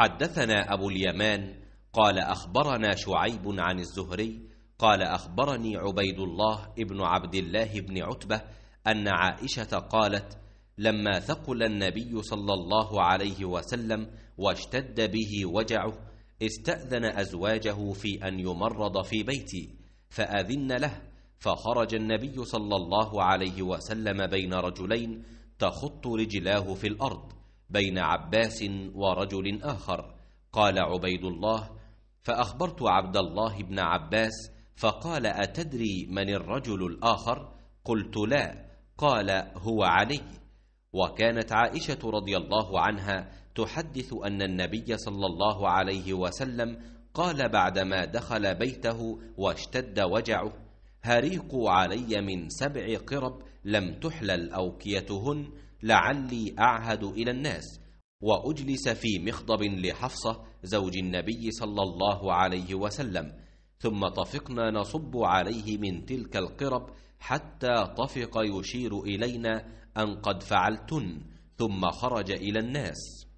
حدثنا أبو اليمان قال أخبرنا شعيب عن الزهري قال أخبرني عبيد الله ابن عبد الله بن عتبة أن عائشة قالت لما ثقل النبي صلى الله عليه وسلم واشتد به وجعه استأذن أزواجه في أن يمرض في بيتي فأذن له فخرج النبي صلى الله عليه وسلم بين رجلين تخط رجلاه في الأرض بين عباس ورجل آخر قال عبيد الله فأخبرت عبد الله بن عباس فقال أتدري من الرجل الآخر؟ قلت لا قال هو علي وكانت عائشة رضي الله عنها تحدث أن النبي صلى الله عليه وسلم قال بعدما دخل بيته واشتد وجعه هريقوا علي من سبع قرب لم تحلل أوكيتهن لعلي أعهد إلى الناس وأجلس في مخضب لحفصة زوج النبي صلى الله عليه وسلم ثم طفقنا نصب عليه من تلك القرب حتى طفق يشير إلينا أن قد فعلتن ثم خرج إلى الناس